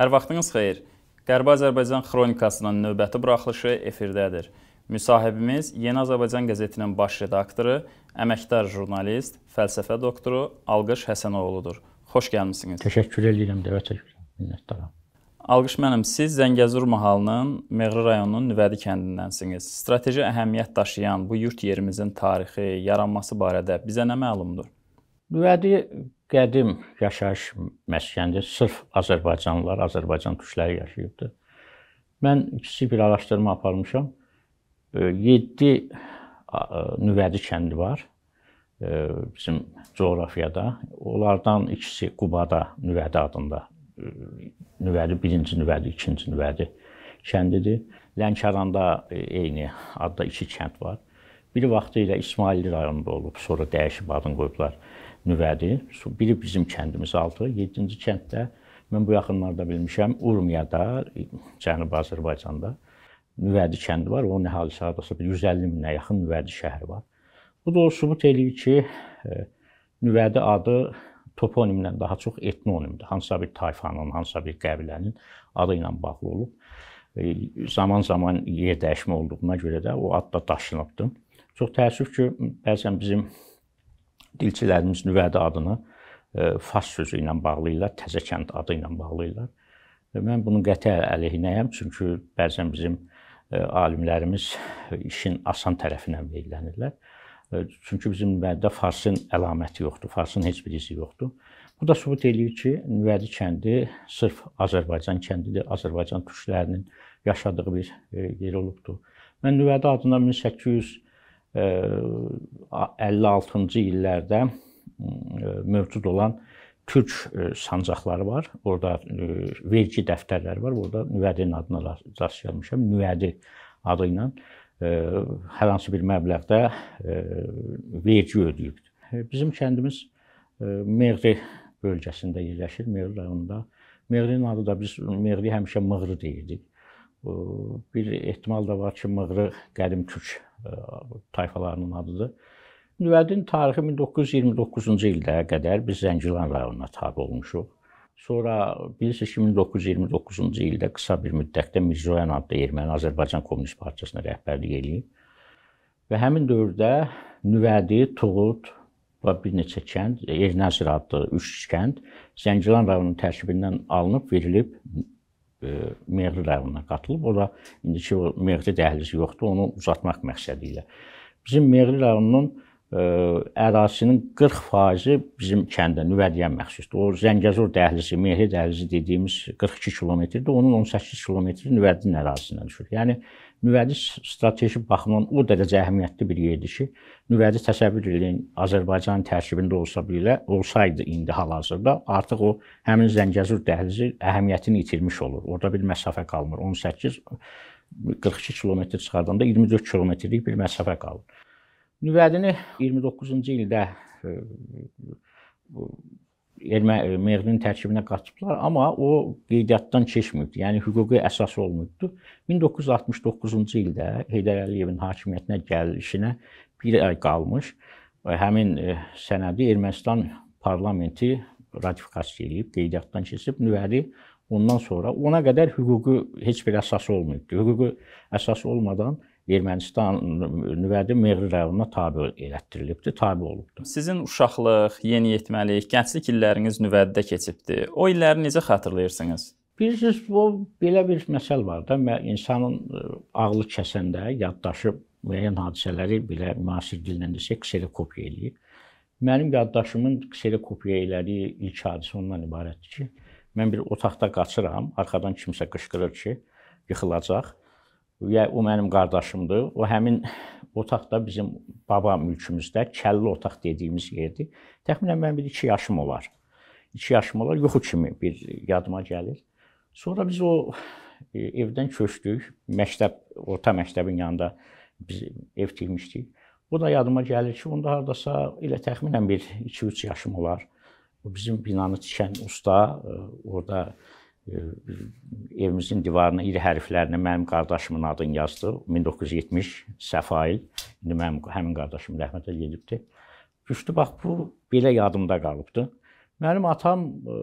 Hər vaxtınız xeyir. Qərbi Azərbaycan xronikasının növbəti buraxılışı efirdədir. Müsahibimiz Yeni Azərbaycan qəzetinin baş redaktoru, əməkdar jurnalist, fəlsəfə doktoru Alqış Həsənoğludur. Xoş gəlmisiniz. Təşəkkür edirəm dəvətə görə. Minnətdaram. Alqış mənim, siz Zəngəzur mahallının Meğri rayonunun Nüvədi kəndindənsiniz. Strateji əhəmiyyət daşıyan bu yurd yerimizin tarixi, yaranması barədə bizə nə məlumdur? Nüvədi qədim yaşayış məskənidir. Sırf Azərbaycanlılar, Azərbaycan türkləri yaşayıbdı. Mən kiçik bir araşdırma aparmışam. 7 nüvədi kəndi var bizim coğrafiyada. Onlardan ikisi Qubada nüvədi adında. Nüvədi birinci nüvədi, ikinci nüvədi kəndidir. Lənkəranda eyni adda iki kənd var. Bir vaxtı ilə İsmailli rayonunda olub, sonra dəyişib adını qoyublar nüvədir. Biri bizim kəndimiz 6, 7-ci kənddə mən bu yaxınlarda bilmişəm Urmiyada, Cənubi Azərbaycanda nüvədi kəndi var. Onun əhalisi hardasa 150 minə yaxın nüvədi şəhəri var. Bu da o sübut eləyir ki, e, nüvədi adı toponimlə daha çox etnonimdir. Hansısa bir tayfanın, hansısa bir qəbilənin adı ilə bağlı olub. Zaman-zaman e, yer dəyişmə olduğuna görə də o ad da daşınıbdı. Çox təəssüf ki, bəzən bizim dilçilərimiz nüvədə adını e, fars sözü ilə bağlayırlar, təzəkənd adı ilə bağlayırlar. E, mən bunun qəti əleyhinəyəm, çünki bəzən bizim e, alimlərimiz işin asan tərəfinə meyllənirlər. Çünki bizim nüvədə farsın əlaməti yoxdur, farsın heç bir izi yoxdur. Bu da sübut eləyir ki, Nüvədi kəndi sırf Azərbaycan kəndidir, Azərbaycan türklərinin yaşadığı bir yer olubdur. Mən Nüvədi adına 1800 56-cı e, illərdə e, mövcud olan türk e, sancaqları var. Orda vergi dəftərləri var. Orda nüvədin adına rast gəlmişəm. Nüvədi adı ilə hər hansı bir məbləğdə vergi ödəyib. Bizim kəndimiz Meğri bölgəsində yerləşir, Meğri rayonunda. Meğrinin adı da biz Meğri həmişə Mığrı deyirdik. Bir ehtimal da var ki, Mığrı qədim türk tayfalarının adıdır. Nüvədin tarixi 1929-cu ildə qədər biz Zəngilan rayonuna tabe olmuşuq. Sonra bilirsiniz ki, 1929-cu ildə qısa bir müddətdə Mirzoyan adlı Erməni Azərbaycan Kommunist Partiyasına rəhbərlik eləyib. Və həmin dövrdə Nüvədi, Tuğut və bir neçə kənd, Ernəzir adlı 3 kənd Zəngilan rayonunun tərkibindən alınıb verilib E, Meğri rayonuna qatılıb. Ora indiki o Meğri dəhlizi yoxdur, onu uzatmaq məqsədi ilə. Bizim Meğri rayonunun ə, e, ərazisinin 40% bizim kəndə Nüvədiyə məxsusdur. O Zəngəzur dəhlizi, Meğri dəhlizi dediyimiz 42 kilometrdir. Onun 18 kilometri Nüvədinin ərazisindən düşür. Yəni Nüvədi strateji baxımdan o dərəcə əhəmiyyətli bir yerdir ki, nüvədi təsəvvür eləyin, Azərbaycanın tərkibində olsa bilə, olsaydı indi hal-hazırda, artıq o həmin Zəngəzur dəhlizi əhəmiyyətini itirmiş olur. Orda bir məsafə qalmır. 18 42 kilometr çıxardanda 24 kilometrlik bir məsafə qalır. Nüvədini 29-cu ildə e, erməni e, Meğrinin tərkibinə qaçıblar, amma o qeydiyyatdan keçməyibdi. Yəni hüquqi əsas olmayıbdı. 1969-cu ildə Heydər Əliyevin hakimiyyətinə gəlişinə 1 ay qalmış həmin e, sənədi Ermənistan parlamenti ratifikasiya edib, qeydiyyatdan keçib nüvədi ondan sonra ona qədər hüquqi heç bir əsas olmayıbdı. Hüquqi əsas olmadan Ermənistan nüvədi Meğri rayonuna tabe elətdirilibdi, tabe olubdu. Sizin uşaqlıq, yeniyetməlik, gənclik illəriniz nüvədidə keçibdi. O illəri necə xatırlayırsınız? Bilirsiniz, bu belə bir məsəl var da, insanın e, ağlı kəsəndə yaddaşı müəyyən hadisələri belə müasir dillə desək, kserokopiya eləyir. Mənim yaddaşımın kserokopiya elədiyi ilk hadisə ondan ibarətdir ki, mən bir otaqda qaçıram, arxadan kimsə qışqırır ki, yıxılacaq ya o mənim qardaşımdır. O həmin otaqda bizim baba mülkümüzdə kəlli otaq dediyimiz yerdir. Təxminən mənim bir 2 yaşım olar. 2 yaşım olar, yuxu kimi bir yadıma gəlir. Sonra biz o e, evdən köçdük. Məktəb, orta məktəbin yanında biz ev tikmişdik. Bu da yadıma gəlir ki, onda hardasa elə təxminən bir 2-3 yaşım olar. O bizim binanı tikən usta e, orada evimizin divarına iri hərflərlə mənim qardaşımın adını yazdı. 1970 Səfail. İndi mənim həmin qardaşım rəhmətə gedibdi. Düşdü bax bu belə yadımda qalıbdı. Mənim atam e,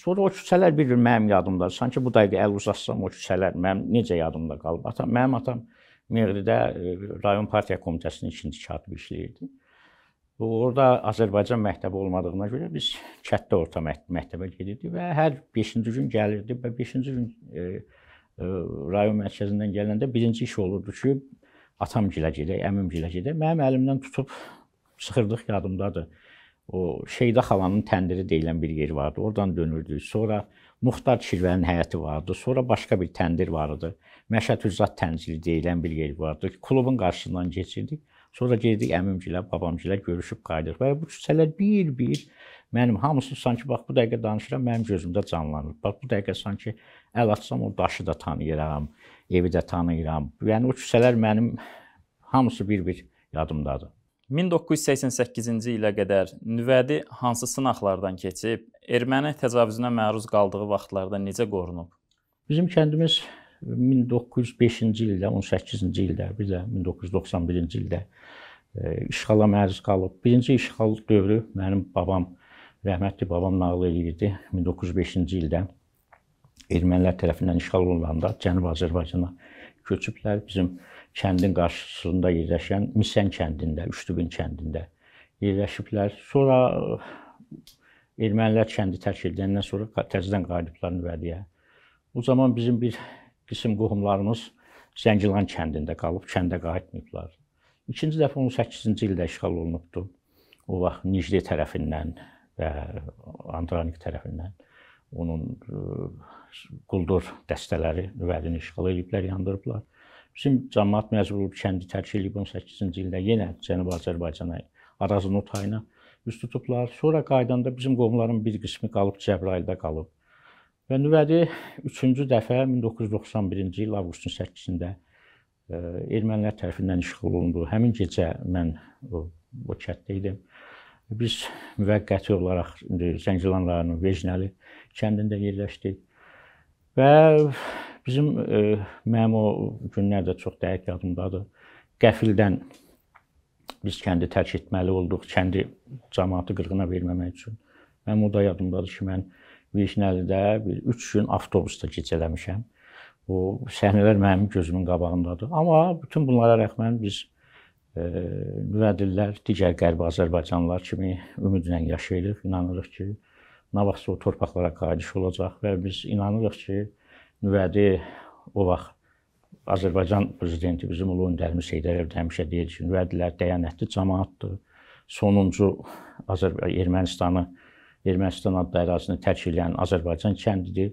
sonra o küçələr bir gün mənim yadımda. Sanki bu dəqiqə əl uzatsam o küçələr mənim necə yadımda qalıb. Atam mənim atam Meğridə e, rayon partiya komitəsinin ikinci katibi işləyirdi. Orda Azərbaycan məktəbi olmadığına görə biz kətdə orta məktəbə gedirdik və hər 5-ci gün gəlirdik və 5-ci gün e, e, rayon mərkəzindən gələndə birinci iş olurdu ki, atam gilə gedək, əmim gilə gedək. Mənim əlimdən tutub sıxırdıq yadımdadır. O Şeyda xalanın təndiri deyilən bir yer vardı. Oradan dönürdük. Sonra Muxtar Kirvənin həyəti vardı. Sonra başqa bir təndir vardı. Məşət Üzat tənzili deyilən bir yer vardı. Klubun qarşısından keçirdik. Sonra getdik əmimgilə, babamgilə görüşüb qayıdırıq. Və bu küçələr bir-bir mənim hamısı sanki bax bu dəqiqə danışıram, mənim gözümdə canlanır. Bax bu dəqiqə sanki əl atsam o daşı da tanıyıram, evi də tanıyıram. Yəni o küçələr mənim hamısı bir-bir yadımdadır. 1988-ci ilə qədər nüvədi hansı sınaqlardan keçib, erməni təcavüzünə məruz qaldığı vaxtlarda necə qorunub? Bizim kəndimiz 1905-ci ildə, 18-ci ildə, bir də 1991-ci ildə e, işğala məruz qalıb. Birinci işğal dövrü mənim babam, rəhmətli babam nağıl edirdi 1905-ci ildə. Ermənilər tərəfindən işğal olunanda Cənubi Azərbaycana köçüblər. Bizim kəndin qarşısında yerləşən Misən kəndində, Üçdübün kəndində yerləşiblər. Sonra e, ermənilər kəndi tərk edəndən sonra təzədən qayıdıblar Nüvədiyə. O zaman bizim bir qism qohumlarımız Zəngilan kəndində qalıb, kəndə qayıtmayıblar. İkinci dəfə 18-ci ildə işğal olunubdu. O vaxt Nijde tərəfindən və Andranik tərəfindən onun quldur dəstələri Nüvədini işğal ediblər, yandırıblar. Bizim cəmaət məcbur olub kəndi tərk edib 18-ci ildə yenə Cənubi Azərbaycana, Arazın o tayına üz tutublar. Sonra qayıdanda bizim qohumların bir qismi qalıb Cəbrayildə qalıb. Və növbəti üçüncü dəfə 1991-ci il avqustun 8-də e, ermənilər tərəfindən işğal olundu. Həmin gecə mən o, o kətdə idim. Biz müvəqqəti olaraq indi Zəngilan rayonunun Vejnəli kəndində yerləşdik. Və bizim e, mənim o günlər də çox dəqiq yadımdadır. Qəfildən biz kəndi tərk etməli olduq, kəndi cəmaatı qırğına verməmək üçün. Mənim o da yadımdadır ki, mən Vişnəlidə bir 3 gün avtobusda keçələmişəm. Bu səhnələr mənim gözümün qabağındadır. Amma bütün bunlara rəğmən biz e, müvəddillər, digər qərbi Azərbaycanlılar kimi ümidlə yaşayırıq. İnanırıq ki, nə vaxtsa o torpaqlara qayıdış olacaq və biz inanırıq ki, müvədi o vaxt Azərbaycan prezidenti bizim ulu öndərimiz Heydər Əliyev həmişə deyir ki, müvəddilər dəyanətli cəmaatdır. Sonuncu Azərbaycan Ermənistanı Ermənistan adlı ərazini tərk edən Azərbaycan kəndidir.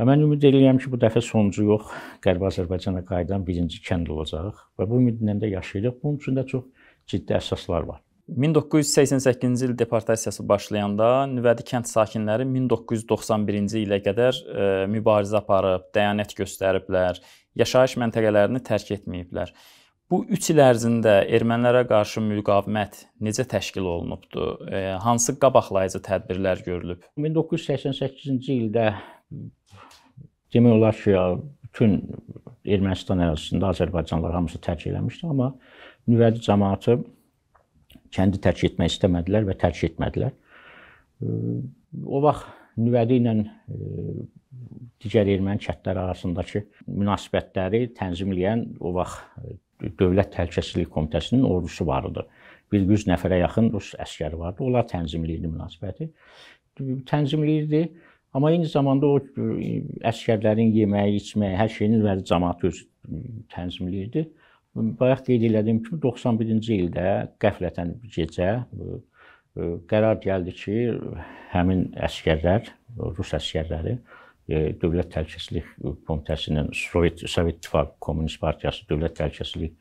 Və mən ümid edirəm ki, bu dəfə sonuncu yox, Qərbi Azərbaycana qayıdan birinci kənd olacaq və bu ümidlə də yaşayırıq. Bunun üçün də çox ciddi əsaslar var. 1988-ci il deportasiyası başlayanda Nüvədi kənd sakinləri 1991-ci ilə qədər e, mübarizə aparıb, dəyanət göstəriblər, yaşayış məntəqələrini tərk etməyiblər. Bu 3 il ərzində ermənilərə qarşı müqavimət necə təşkil olunubdu? E, hansı qabaqlayıcı tədbirlər görülüb? 1988-ci ildə demək olar ki, bütün Ermənistan ərazisində Azərbaycanlılar hamısı tərk eləmişdi, amma nüvədi cəmaatı kəndi tərk etmək istəmədilər və tərk etmədilər. E, o vaxt nüvədi ilə e, digər erməni kəndləri arasındakı münasibətləri tənzimləyən o vaxt Dövlət Təhlükəsizlik Komitəsinin ordusu var idi. 100 nəfərə yaxın rus əskəri vardı. Onlar tənzimləyirdi münasibəti. Tənzimləyirdi. Amma eyni zamanda o e, əskərlərin yeməyi, içməyi, hər şeyini vəli cəmaət öz e, tənzimləyirdi. Bayaq qeyd elədiyim kimi 91-ci ildə qəflətən gecə e, qərar gəldi ki, həmin əskərlər, rus əskərləri Dövlət Təhlükəsizlik Komitəsinin Sovet Sovet İttifaqı Kommunist Partiyası Dövlət Təhlükəsizlik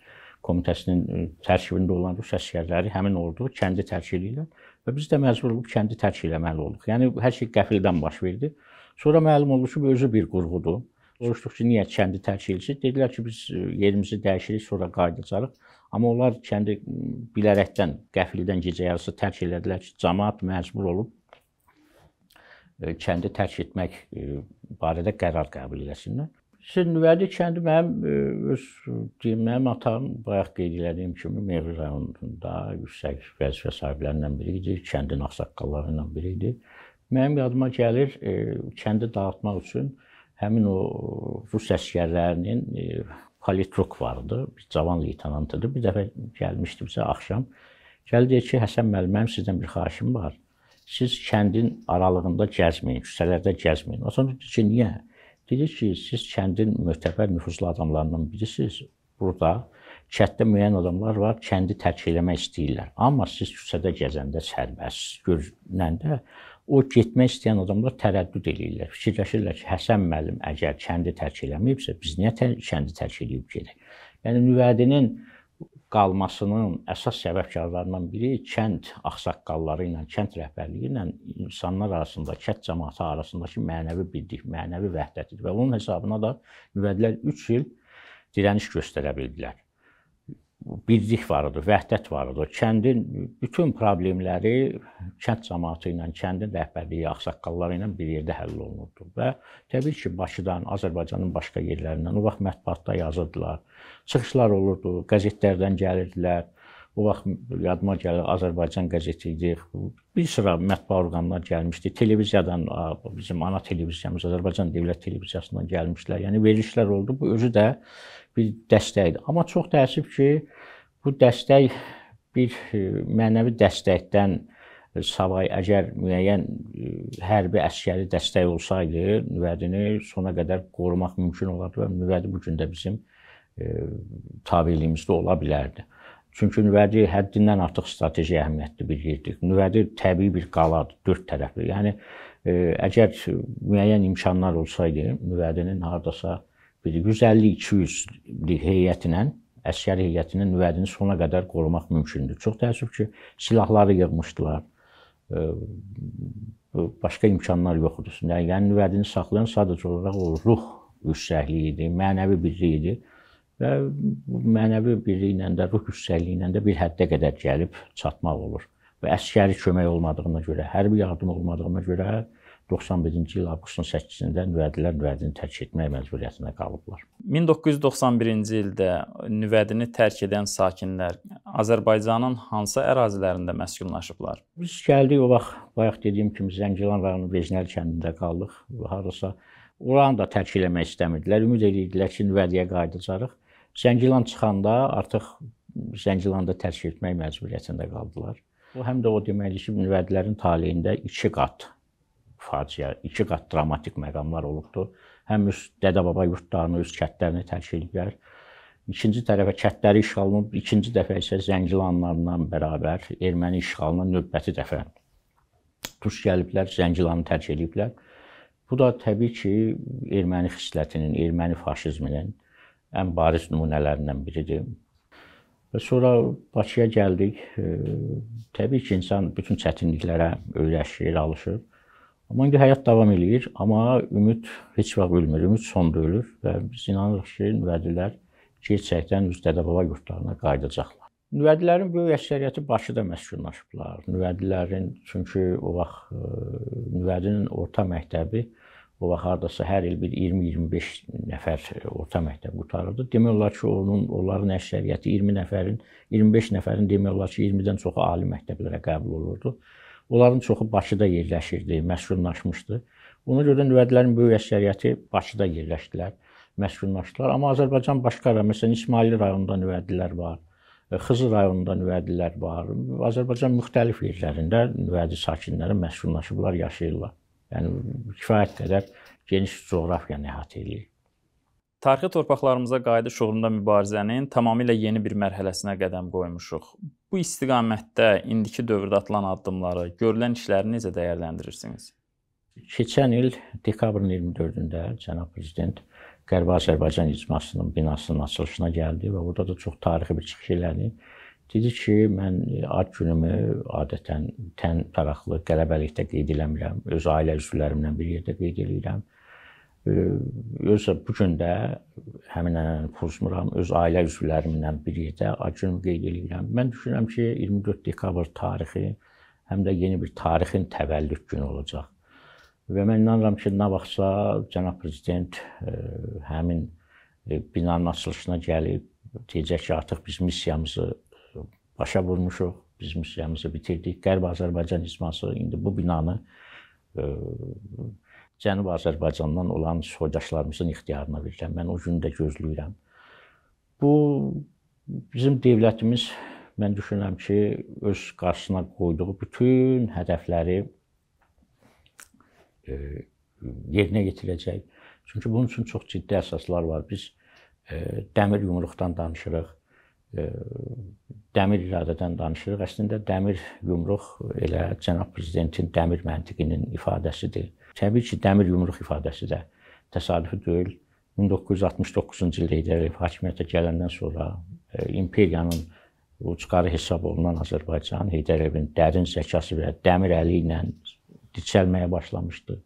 Komitəsinin e, tərkibində olan rus əsgərləri həmin ordu kəndi tərk edirlər və biz də məcbur olub kəndi tərk etməli olduq. Yəni hər şey qəfildən baş verdi. Sonra məlum oldu ki, bu özü bir qurğudur. Soruşduq ki, niyə kəndi tərk edirsiniz? Dedilər ki, biz e, yerimizi dəyişirik, sonra qayıdacağıq. Amma onlar kəndi bilərəkdən, qəfildən gecə yarısı tərk elədilər ki, cəmaət məcbur olub E, kəndi tərk etmək e, barədə qərar qəbul eləsinlər. Hüseyn Nüvədi kəndi mənim e, öz deyim, mənim atam bayaq qeyd elədiyim kimi Mehri rayonunda yüksək vəzifə sahiblərindən biri idi, kəndin ağsaqqalları ilə biri idi. Mənim yadıma gəlir, kəndi dağıtmaq üçün həmin o rus əsgərlərinin politruk vardı, bir cavan leytenant idi. Bir dəfə gəlmişdi bizə axşam. Gəldi ki, Həsən müəllim, mənim sizdən bir xahişim var siz kəndin aralığında gəzməyin, küçələrdə gəzməyin. O sonra dedi ki, niyə? Dedi ki, siz kəndin mötəbər nüfuzlu adamlarından birisiniz. Burada kətdə müəyyən adamlar var, kəndi tərk eləmək istəyirlər. Amma siz küçədə gəzəndə sərbəst görünəndə o getmək istəyən adamlar tərəddüd eləyirlər. Fikirləşirlər ki, Həsən müəllim əgər kəndi tərk eləməyibsə, biz niyə kəndi tərk eləyib gedək? Yəni nüvədinin qalmasının əsas səbəbkarlarından biri kənd ağsaqqalları ilə, kənd rəhbərliyi ilə insanlar arasında, kənd cəmaəti arasındakı mənəvi birlik, mənəvi vəhdətidir və onun hesabına da müvəddilər 3 il dirəniş göstərə bildilər birlik var idi, vəhdət var idi. Kəndin bütün problemləri kənd cəmaəti ilə, kəndin rəhbərliyi, ağsaqqalları ilə bir yerdə həll olunurdu və təbii ki, Bakıdan, Azərbaycanın başqa yerlərindən o vaxt mətbuatda yazırdılar. Çıxışlar olurdu, qəzetlərdən gəlirdilər. O vaxt yadıma gəlir Azərbaycan qəzeti idi. Bir sıra mətbaa orqanlar gəlmişdi. Televiziyadan bizim ana televiziyamız Azərbaycan Dövlət Televiziyasından gəlmişdilər. Yəni verilişlər oldu. Bu özü də bir dəstəkdir. Amma çox təəssüf ki, bu dəstək bir e, mənəvi dəstəkdən savay əgər müəyyən e, hərbi əskəri dəstək olsaydı, nüvədini sona qədər qorumaq mümkün olardı və nüvədi bu gün də bizim e, tabeliyimizdə ola bilərdi. Çünki nüvədi həddindən artıq strateji əhəmiyyətli bir yerdir. Nüvədi təbii bir qaladır, dörd tərəfli. Yəni e, əgər müəyyən imkanlar olsaydı, nüvədinin hardasa bir 150-200 heyətinə əsgər heyətinin nüvədini sona qədər qorumaq mümkündür. Çox təəssüf ki, silahları yığmışdılar. E, başqa imkanlar yox idi. Yəni nüvədini saxlayan sadəcə olaraq o ruh yüksəkliyi idi, mənəvi birliyi idi və mənəvi birliklə də, ruh yüksəkliyi ilə də bir həddə qədər gəlib çatmaq olur. Və əskəri kömək olmadığına görə, hərbi yardım olmadığına görə 91-ci il avqustun 8-də nüvədilər nüvədini tərk etmək məcburiyyətində qalıblar. 1991-ci ildə nüvədini tərk edən sakinlər Azərbaycanın hansı ərazilərində məskunlaşıblar? Biz gəldik o vaxt, bayaq dediyim kimi Zəngilan rayonunun Veznəli kəndində qaldıq. Harasa oranı da tərk eləmək istəmirdilər. Ümid edirdilər ki, nüvədiyə qayıdacağıq. Zəngilan çıxanda artıq Zəngilanda tərk etmək məcburiyyətində qaldılar. Bu həm də o deməkdir ki, münvədlərin taleyində 2 qat faciə, 2 qat dramatik məqamlar olubdu. Həm öz dədə-baba yurtlarını, öz kətlərini tərk ediblər. İkinci tərəfə kətləri işğalının ikinci dəfə isə Zəngilanlarla bərabər erməni işğalına növbəti dəfə tuş gəliblər, Zəngilanı tərk ediblər. Bu da təbii ki, erməni xislətinin, erməni faşizminin ən bariz nümunələrindən biridir. Və sonra Bakıya gəldik. Təbii ki, insan bütün çətinliklərə öyrəşir, alışır. Amma indi həyat davam eləyir, amma ümid heç vaxt ölmür. Ümid son deyil və biz inanırıq ki, müvəddilər gerçəkdən öz dədə-baba yurdlarına qayıdacaqlar. Nüvəddilərin böyük əksəriyyəti Bakıda məskunlaşıblar. Nüvəddilərin çünki o vaxt nüvədinin orta məktəbi O vaxt hardasa hər il bir 20-25 nəfər orta məktəb qutarırdı. Demək olar ki, onun onların əksəriyyəti 20 nəfərin, 25 nəfərin demək olar ki, 20-dən çoxu ali məktəblərə qəbul olurdu. Onların çoxu Bakıda yerləşirdi, məskunlaşmışdı. Ona görə növbədlərin böyük əksəriyyəti Bakıda yerləşdilər, məskunlaşdılar. Amma Azərbaycan başqa ara, məsələn, İsmaili rayonunda növbədlər var. E, Xızı rayonunda nüvədilər var. Azərbaycan müxtəlif yerlərində nüvədi sakinləri məskunlaşıblar, yaşayırlar. Yəni kifayət qədər geniş coğrafiyanı əhatə eləyir. Tarixi torpaqlarımıza qayıdış uğrunda mübarizənin tamamilə yeni bir mərhələsinə qədəm qoymuşuq. Bu istiqamətdə indiki dövrdə atılan addımları, görülən işləri necə dəyərləndirirsiniz? Keçən il dekabrın 24-də cənab prezident Qərbi Azərbaycan icmasının binasının açılışına gəldi və orada da çox tarixi bir çıxış elədi. Dedi ki, mən e, ad günümü adətən tən taraqlı qələbəlikdə qeyd eləmirəm. Öz ailə üzvlərimlə bir yerdə qeyd eləyirəm. E, yoxsa bu gün də həmin ənənəni pozmuram. Öz ailə üzvlərimlə bir yerdə ad günümü qeyd eləyirəm. Mən düşünürəm ki, 24 dekabr tarixi həm də yeni bir tarixin təvəllüd günü olacaq. Və mən inanıram ki, nə vaxtsa cənab prezident e, həmin binanın açılışına gəlib deyəcək ki, artıq biz missiyamızı başa vurmuşuq. Biz missiyamızı bitirdik. Qərb Azərbaycan İcması indi bu binanı ə, e, Cənubi Azərbaycandan olan soydaşlarımızın ixtiyarına verirəm. Mən o günü də gözləyirəm. Bu bizim dövlətimiz mən düşünürəm ki, öz qarşısına qoyduğu bütün hədəfləri e, yerinə yetirəcək. Çünki bunun üçün çox ciddi əsaslar var. Biz e, dəmir yumruqdan danışırıq dəmir iradədən danışırıq. Əslində dəmir yumruq elə cənab prezidentin dəmir məntiqinin ifadəsidir. Təbii ki, dəmir yumruq ifadəsi də təsadüfi deyil. 1969-cu ildə İdrəyev hakimiyyətə gələndən sonra imperiyanın ucqarı hesab olunan Azərbaycan Heydərevin dərin zəkası və dəmir əli ilə dicəlməyə başlamışdı.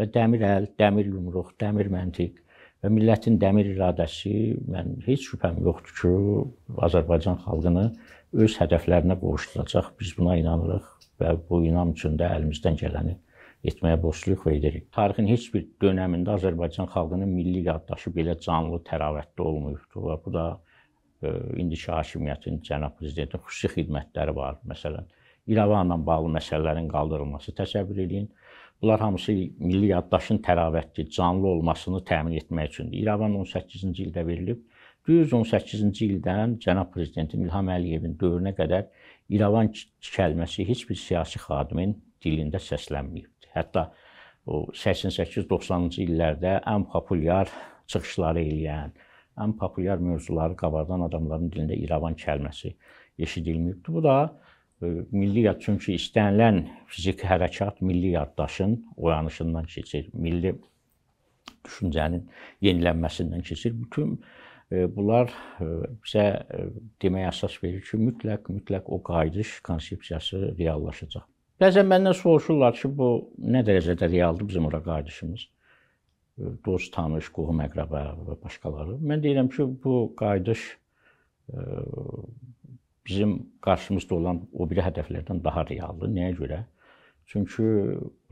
Və dəmir əl, dəmir yumruq, dəmir məntiq Və millətin dəmir iradəsi, mən heç şübhəm yoxdur ki, Azərbaycan xalqını öz hədəflərinə qovuşduracaq. Biz buna inanırıq və bu inam üçün də əlimizdən gələni etməyə borcluyuq və edirik. Tarixin heç bir dövründə Azərbaycan xalqının milli yaddaşı belə canlı, təravətli olmayıbdı və bu da e, indiki hakimiyyətin, cənab prezidentin xüsusi xidmətləri var. Məsələn, İrəvanla bağlı məsələlərin qaldırılması təsəvvür edin. Bunlar hamısı milli yaddaşın təravətli, canlı olmasını təmin etmək üçündür. İrəvan 18-ci ildə verilib. Düz 18-ci ildən cənab prezidentin İlham Əliyevin dövrünə qədər İrəvan kəlməsi heç bir siyasi xadimin dilində səslənməyibdi. Hətta o 88-90-cı illərdə ən populyar çıxışları eləyən, ən populyar mövzuları qabardan adamların dilində İrəvan kəlməsi eşidilməyibdi. Bu da Milli yad çünki istənilən fiziki hərəkat milli yaddaşın oyanışından keçir, milli düşüncənin yenilənməsindən keçir. Bütün bunlar bizə deməyə əsas verir ki, mütləq mütləq o qayıdış konsepsiyası reallaşacaq. Bəzən məndən soruşurlar ki, bu nə dərəcədə realdır bizim ora qayıdışımız? Dost, tanış, qohum, əqrəba və başqaları. Mən deyirəm ki, bu qayıdış bizim qarşımızda olan o biri hədəflərdən daha realdır. Nəyə görə? Çünki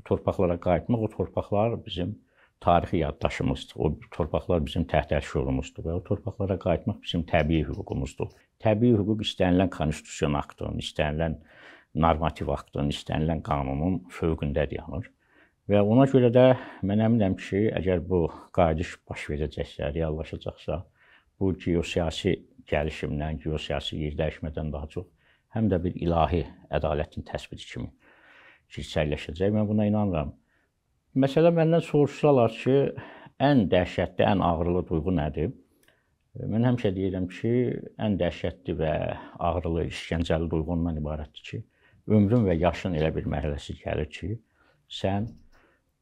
torpaqlara qayıtmaq, o torpaqlar bizim tarixi yaddaşımızdır. O torpaqlar bizim təhdəl şüurumuzdur və o torpaqlara qayıtmaq bizim təbii hüququmuzdur. Təbii hüquq istənilən konstitusiyon aktının, istənilən normativ aktının, istənilən qanunun fövqündə dayanır. Və ona görə də mən əminəm ki, əgər bu qayıdış baş verəcəksə, reallaşacaqsa, bu geosiyasi gəlişimdən, geosiyasi yerləşmədən daha çox həm də bir ilahi ədalətin təsbiti kimi gerçəkləşəcək. Mən buna inanıram. Məsələ məndən soruşsalar ki, ən dəhşətli, ən ağrılı duyğu nədir? Mən həmişə deyirəm ki, ən dəhşətli və ağrılı, işgəncəli duyğu ondan ibarətdir ki, ömrün və yaşın elə bir mərhələsi gəlir ki, sən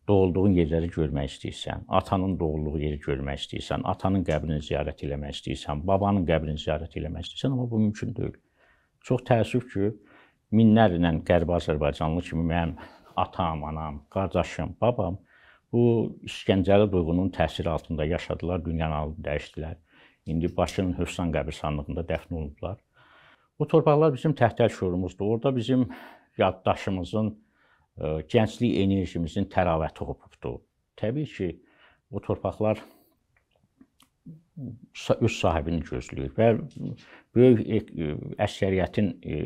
doğulduğun yerləri görmək istəyirsən, atanın doğulduğu yeri görmək istəyirsən, atanın qəbrini ziyarət etmək istəyirsən, babanın qəbrini ziyarət etmək istəyirsən, amma bu mümkün deyil. Çox təəssüf ki, minlərlə Qərbi Azərbaycanlı kimi mənim atam, anam, qardaşım, babam bu işgəncəli duyğunun təsiri altında yaşadılar, dünyanı alıb dəyişdilər. İndi Bakının Hövsan qəbirstanlığında dəfn olunublar. Bu torpaqlar bizim təhtəl şuurumuzdur. Orda bizim yaddaşımızın gənclik enerjimizin təravəti olubdur. Təbii ki, o torpaqlar öz sahibini gözləyir və böyük e, e, əksəriyyətin e,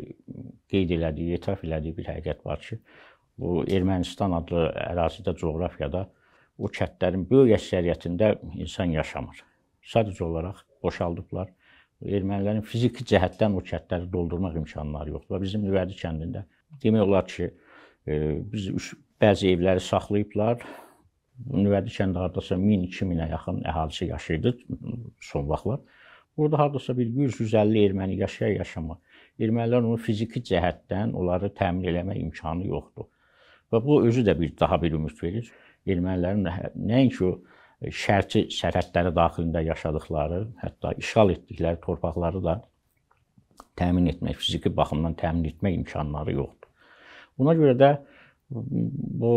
qeyd elədiyi, etiraf elədiyi bir həqiqət var ki, bu Ermənistan adlı ərazidə coğrafiyada o kəndlərin böyük əksəriyyətində insan yaşamır. Sadəcə olaraq boşaldıblar. Ermənilərin fiziki cəhətdən o kəndləri doldurmaq imkanları yoxdur. Bizim Nüvədi kəndində demək olar ki, Biz üç, bəzi evləri saxlayıblar. Nüvədi kəndi hardasa 1000-2000-ə yaxın əhalisi yaşayırdı son vaxtlar. Burada hardasa bir 100-150 erməni yaşayır yaşamır. Ermənilər onu fiziki cəhətdən onları təmin eləmək imkanı yoxdur. Və bu özü də bir daha bir ümid verir. Ermənilərin nəinki o e, şərti sərhədləri daxilində yaşadıkları, hətta işğal etdikləri torpaqları da təmin etmək, fiziki baxımdan təmin etmək imkanları yoxdur. Buna görə də bu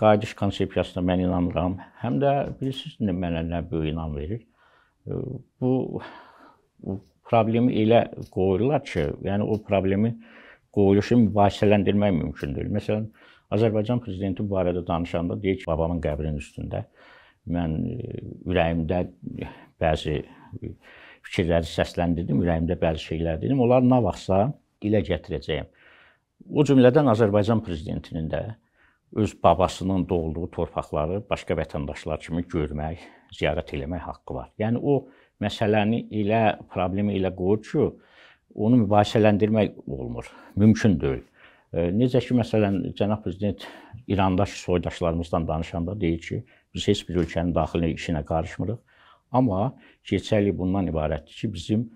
qayıdış konsepsiyasına mən inanıram. Həm də bilirsiniz indi mənə nə böyük inam verir. Bu problemi elə qoyurlar ki, yəni o problemi qoyuluşu mübahisələndirmək mümkündür. Məsələn, Azərbaycan prezidenti bu barədə danışanda deyir ki, babamın qəbrinin üstündə mən ürəyimdə bəzi fikirləri səsləndirdim, ürəyimdə bəzi şeylər dedim. Onlar nə vaxtsa dilə gətirəcəyəm. O cümlədən Azərbaycan prezidentinin də öz babasının doğulduğu torpaqları başqa vətəndaşlar kimi görmək, ziyarət eləmək haqqı var. Yəni o məsələni ilə problemi ilə qoyur ki, onu mübahisələndirmək olmur. Mümkün deyil. E, necə ki məsələn cənab prezident İrandakı soydaşlarımızdan danışanda deyir ki, biz heç bir ölkənin daxili işinə qarışmırıq. Amma keçəli bundan ibarətdir ki, bizim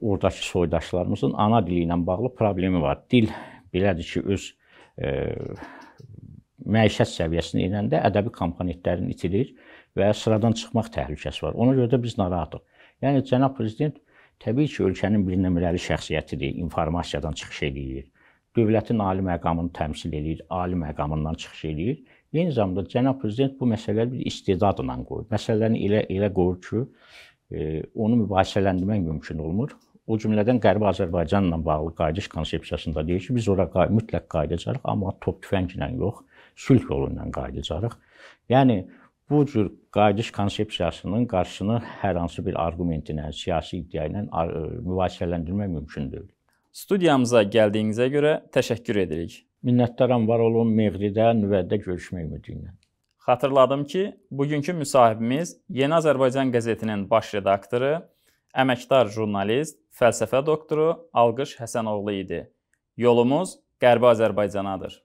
oradakı soydaşlarımızın ana dili ilə bağlı problemi var. Dil belədir ki, öz e, məişət səviyyəsinə enəndə ədəbi komponentlərin itilir və sıradan çıxmaq təhlükəsi var. Ona görə də biz narahatıq. Yəni cənab prezident təbii ki, ölkənin bir nömrəli şəxsiyyətidir, informasiyadan çıxış eləyir. Dövlətin ali məqamını təmsil eləyir, ali məqamından çıxış eləyir. Eyni zamanda cənab prezident bu məsələləri bir istedadla qoyur. Məsələni elə elə qoyur ki, e, onu mübahisələndirmək mümkün olmur. O cümlədən Qərbi Azərbaycanla bağlı qayıdış konsepsiyasında deyir ki, biz ora qay mütləq qayıdacağıq, amma top tüfənglə yox, sülh yolu ilə qayıdacağıq. Yəni bu cür qayıdış konsepsiyasının qarşısını hər hansı bir arqumentlə, siyasi iddia ilə e, müvafiqləndirmək mümkün deyil. Studiyamıza gəldiyinizə görə təşəkkür edirik. Minnətdaram var olun Meğridə, Nüvəddə görüşmək ümidi ilə. Xatırladım ki, bugünkü müsahibimiz Yeni Azərbaycan qəzetinin baş redaktoru, əməkdar jurnalist fəlsəfə doktoru Alqış Həsənoğlu idi. Yolumuz Qərbi Azərbaycanadır.